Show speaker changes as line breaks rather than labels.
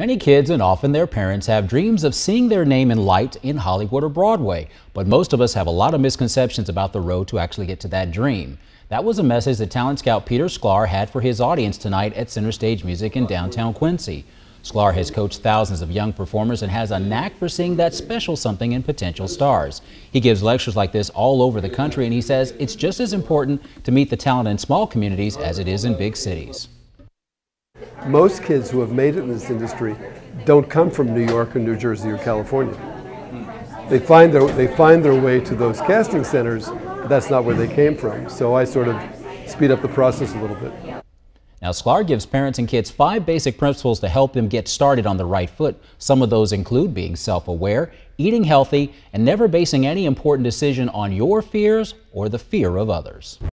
Many kids and often their parents have dreams of seeing their name in light in Hollywood or Broadway, but most of us have a lot of misconceptions about the road to actually get to that dream. That was a message that talent scout Peter Sklar had for his audience tonight at Center Stage Music in downtown Quincy. Sklar has coached thousands of young performers and has a knack for seeing that special something in potential stars. He gives lectures like this all over the country and he says it's just as important to meet the talent in small communities as it is in big cities.
Most kids who have made it in this industry don't come from New York or New Jersey or California. They find their, they find their way to those casting centers, but that's not where they came from. So I sort of speed
up the process a little bit. Now, Sklar gives parents and kids five basic principles to help them get started on the right foot. Some of those include being self aware, eating healthy, and never basing any important decision on your fears or the fear of others.